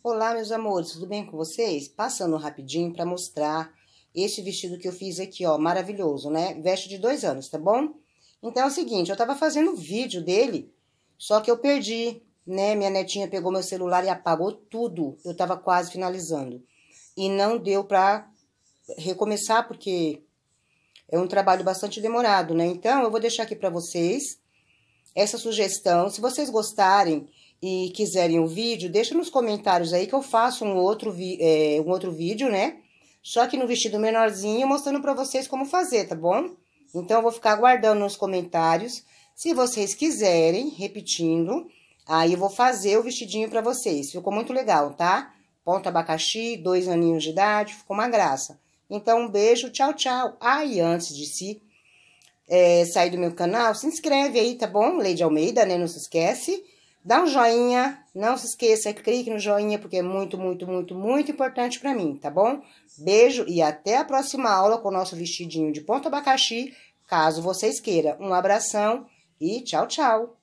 Olá, meus amores, tudo bem com vocês? Passando rapidinho para mostrar esse vestido que eu fiz aqui, ó, maravilhoso, né? Veste de dois anos, tá bom? Então é o seguinte, eu tava fazendo vídeo dele, só que eu perdi, né? Minha netinha pegou meu celular e apagou tudo, eu tava quase finalizando. E não deu pra recomeçar, porque é um trabalho bastante demorado, né? Então, eu vou deixar aqui pra vocês essa sugestão. Se vocês gostarem e quiserem um vídeo, deixa nos comentários aí que eu faço um outro, é, um outro vídeo, né? Só que no vestido menorzinho, mostrando pra vocês como fazer, tá bom? Então, eu vou ficar aguardando nos comentários. Se vocês quiserem, repetindo, aí eu vou fazer o vestidinho pra vocês. Ficou muito legal, tá? Ponto abacaxi, dois aninhos de idade, ficou uma graça. Então, um beijo, tchau, tchau. Ah, antes de é, sair do meu canal, se inscreve aí, tá bom? Lady Almeida, né? Não se esquece. Dá um joinha, não se esqueça, clique no joinha, porque é muito, muito, muito, muito importante para mim, tá bom? Beijo e até a próxima aula com o nosso vestidinho de ponto abacaxi, caso vocês queiram. Um abração e tchau, tchau!